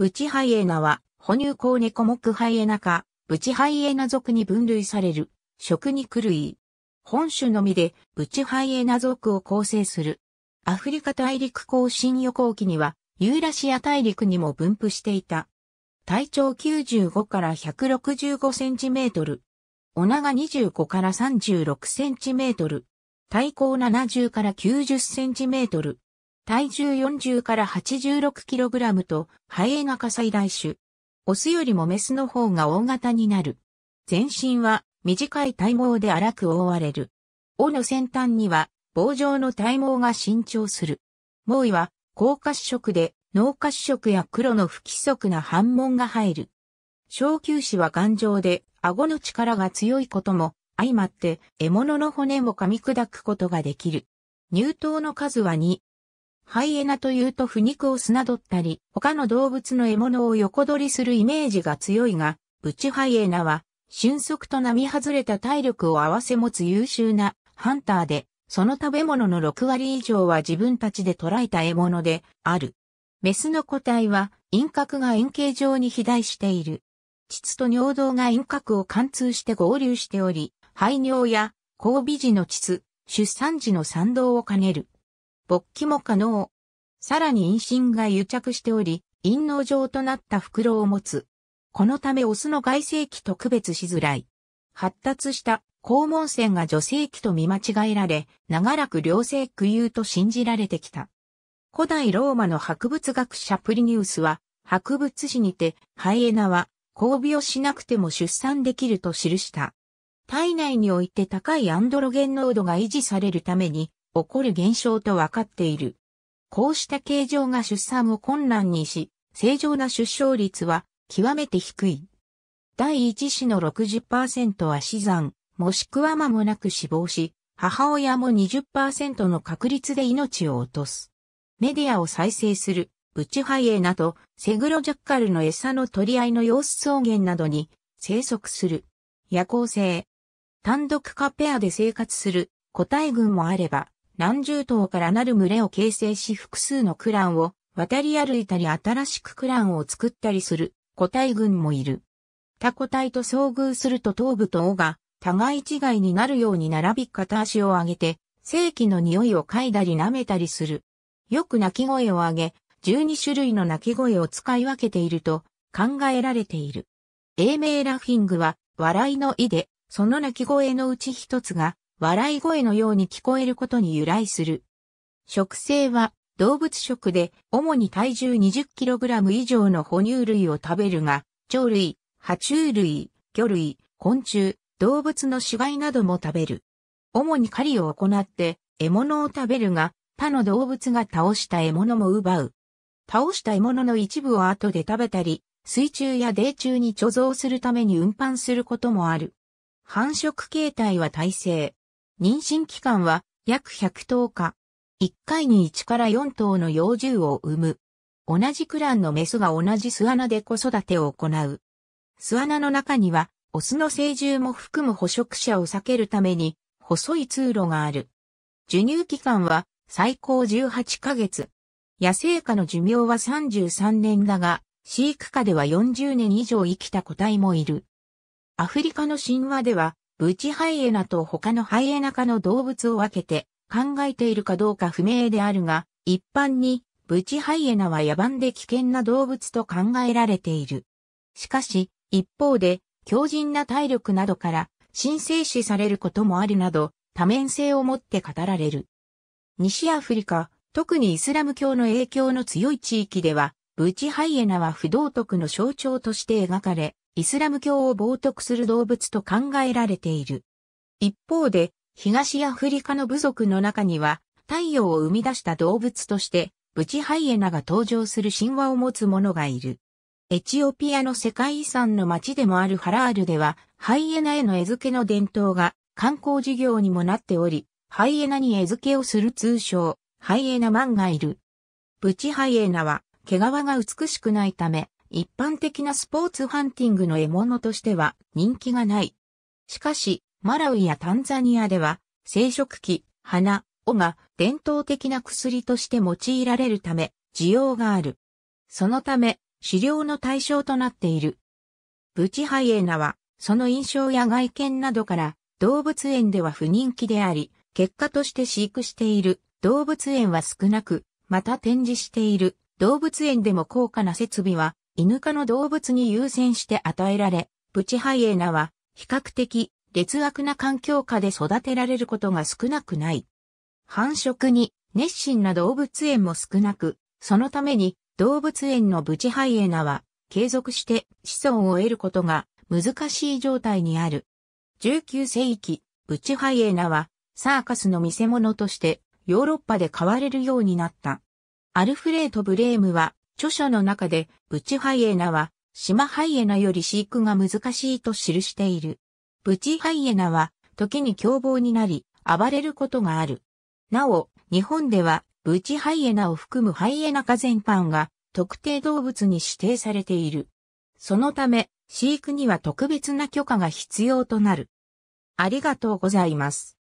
ブチハイエナは、哺乳項猫目ハイエナ科、ブチハイエナ属に分類される、食肉類。本種のみで、ブチハイエナ属を構成する。アフリカ大陸後新予行期には、ユーラシア大陸にも分布していた。体長95から165センチメートル。お長25から36センチメートル。体高70から90センチメートル。体重40から 86kg と、ハエが火災来種。オスよりもメスの方が大型になる。全身は短い体毛で荒く覆われる。尾の先端には棒状の体毛が伸長する。猛威は高褐色で脳褐色や黒の不規則な反紋が入る。小球子は頑丈で顎の力が強いことも相まって獲物の骨も噛み砕くことができる。乳頭の数は2、ハイエナというと腐肉を砂取ったり、他の動物の獲物を横取りするイメージが強いが、ブチハイエナは、俊足と並外れた体力を併せ持つ優秀なハンターで、その食べ物の6割以上は自分たちで捕らえた獲物である。メスの個体は、輪郭が円形状に肥大している。膣と尿道が輪郭を貫通して合流しており、排尿や交尾時の膣、出産時の賛同を兼ねる。勃起も可能。さらに陰唇が癒着しており、陰嚢状となった袋を持つ。このためオスの外性器と区別しづらい。発達した肛門腺が女性器と見間違えられ、長らく良性区有と信じられてきた。古代ローマの博物学者プリニウスは、博物史にて、ハイエナは、交尾をしなくても出産できると記した。体内において高いアンドロゲン濃度が維持されるために、起こる現象と分かっている。こうした形状が出産を困難にし、正常な出生率は極めて低い。第一子の60%は死産、もしくは間もなく死亡し、母親も20%の確率で命を落とす。メディアを再生する、ウチハイエなど、セグロジャッカルの餌の取り合いの様子草原などに生息する。夜行性。単独カペアで生活する個体群もあれば、何十頭からなる群れを形成し複数のクランを渡り歩いたり新しくクランを作ったりする個体群もいる。他個体と遭遇すると頭部と尾が互い違いになるように並び片足を上げて、正規の匂いを嗅いだり舐めたりする。よく鳴き声を上げ、12種類の鳴き声を使い分けていると考えられている。英名ラフィングは笑いの意で、その鳴き声のうち一つが笑い声のように聞こえることに由来する。食性は動物食で主に体重 20kg 以上の哺乳類を食べるが、鳥類、爬虫類、魚類、昆虫、動物の死骸なども食べる。主に狩りを行って獲物を食べるが、他の動物が倒した獲物も奪う。倒した獲物の一部を後で食べたり、水中や泥中に貯蔵するために運搬することもある。繁殖形態は耐性、妊娠期間は約100頭か。1回に1から4頭の幼獣を産む。同じクランのメスが同じ巣穴で子育てを行う。巣穴の中には、オスの成獣も含む捕食者を避けるために、細い通路がある。授乳期間は最高18ヶ月。野生下の寿命は33年だが、飼育下では40年以上生きた個体もいる。アフリカの神話では、ブチハイエナと他のハイエナ科の動物を分けて考えているかどうか不明であるが、一般にブチハイエナは野蛮で危険な動物と考えられている。しかし、一方で、強靭な体力などから、神聖視されることもあるなど、多面性をもって語られる。西アフリカ、特にイスラム教の影響の強い地域では、ブチハイエナは不道徳の象徴として描かれ、イスラム教を冒涜する動物と考えられている。一方で、東アフリカの部族の中には、太陽を生み出した動物として、ブチハイエナが登場する神話を持つ者がいる。エチオピアの世界遺産の町でもあるハラールでは、ハイエナへの餌付けの伝統が観光事業にもなっており、ハイエナに餌付けをする通称、ハイエナマンがいる。ブチハイエナは、毛皮が美しくないため、一般的なスポーツハンティングの獲物としては人気がない。しかし、マラウイやタンザニアでは、生殖器、花、尾が伝統的な薬として用いられるため、需要がある。そのため、狩猟の対象となっている。ブチハイエナは、その印象や外見などから、動物園では不人気であり、結果として飼育している動物園は少なく、また展示している動物園でも高価な設備は犬科の動物に優先して与えられ、プチハイエナは比較的劣悪な環境下で育てられることが少なくない。繁殖に熱心な動物園も少なく、そのために動物園のブチハイエナは継続して子孫を得ることが難しい状態にある。19世紀、ブチハイエナはサーカスの見せ物としてヨーロッパで飼われるようになった。アルフレート・ブレームは著書の中で、ブチハイエナは、島ハイエナより飼育が難しいと記している。ブチハイエナは、時に凶暴になり、暴れることがある。なお、日本では、ブチハイエナを含むハイエナ化全般が、特定動物に指定されている。そのため、飼育には特別な許可が必要となる。ありがとうございます。